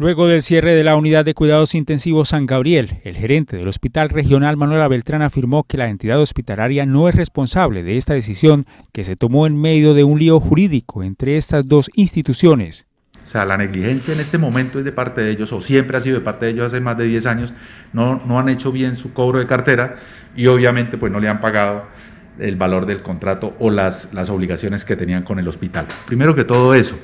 Luego del cierre de la unidad de cuidados intensivos San Gabriel, el gerente del Hospital Regional Manuela Beltrán afirmó que la entidad hospitalaria no es responsable de esta decisión que se tomó en medio de un lío jurídico entre estas dos instituciones. O sea, la negligencia en este momento es de parte de ellos, o siempre ha sido de parte de ellos hace más de 10 años, no, no han hecho bien su cobro de cartera y obviamente pues no le han pagado el valor del contrato o las, las obligaciones que tenían con el hospital. Primero que todo eso,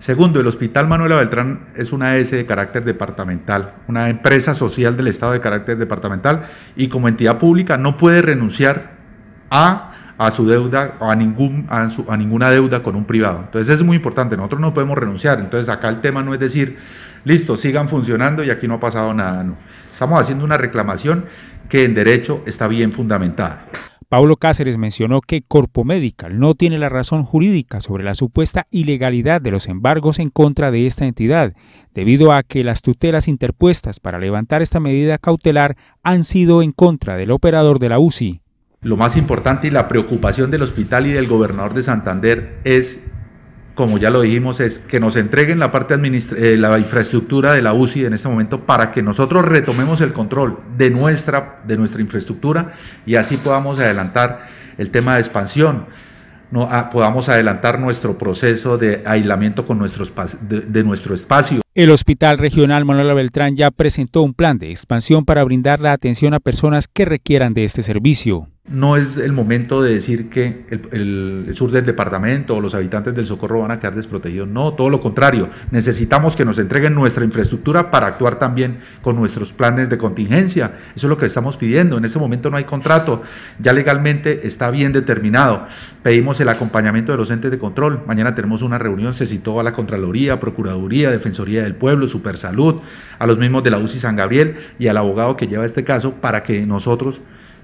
Segundo, el Hospital Manuela Beltrán es una S de carácter departamental, una empresa social del Estado de carácter departamental y como entidad pública no puede renunciar a, a su deuda a, ningún, a, a ninguna deuda con un privado. Entonces es muy importante, nosotros no podemos renunciar. Entonces acá el tema no es decir, listo, sigan funcionando y aquí no ha pasado nada, no. Estamos haciendo una reclamación que en derecho está bien fundamentada. Pablo Cáceres mencionó que Corpo Medical no tiene la razón jurídica sobre la supuesta ilegalidad de los embargos en contra de esta entidad, debido a que las tutelas interpuestas para levantar esta medida cautelar han sido en contra del operador de la UCI. Lo más importante y la preocupación del hospital y del gobernador de Santander es como ya lo dijimos, es que nos entreguen la parte eh, la infraestructura de la UCI en este momento para que nosotros retomemos el control de nuestra, de nuestra infraestructura y así podamos adelantar el tema de expansión, no, ah, podamos adelantar nuestro proceso de aislamiento con de, de nuestro espacio. El Hospital Regional Manuela Beltrán ya presentó un plan de expansión para brindar la atención a personas que requieran de este servicio no es el momento de decir que el, sur del departamento o los habitantes del Socorro van a quedar desprotegidos. No, todo lo contrario. Necesitamos que nos entreguen nuestra infraestructura para actuar también con nuestros planes de contingencia. Eso es lo que estamos pidiendo. En ese momento no hay contrato. Ya legalmente está bien determinado. Pedimos el acompañamiento de los entes de control. Mañana tenemos una reunión. Se citó a la Contraloría, Procuraduría, Defensoría del Pueblo, Supersalud, a los mismos de la UCI San Gabriel y al abogado que lleva este caso para que nosotros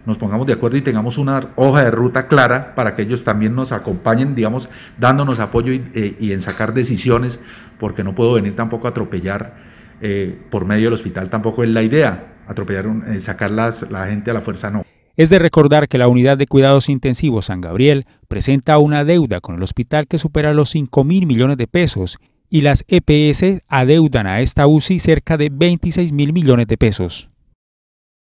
nos pongamos de acuerdo y tengamos una hoja de ruta clara para que ellos también nos acompañen, digamos, dándonos apoyo y, eh, en sacar decisiones, porque no puedo venir tampoco a atropellar eh, por medio del hospital, tampoco es la idea, atropellar, eh, sacar la gente a la fuerza, no. Es de recordar que la unidad de cuidados intensivos San Gabriel presenta una deuda con el hospital que supera los 5 mil millones de pesos y las EPS adeudan a esta UCI cerca de 26 mil millones de pesos.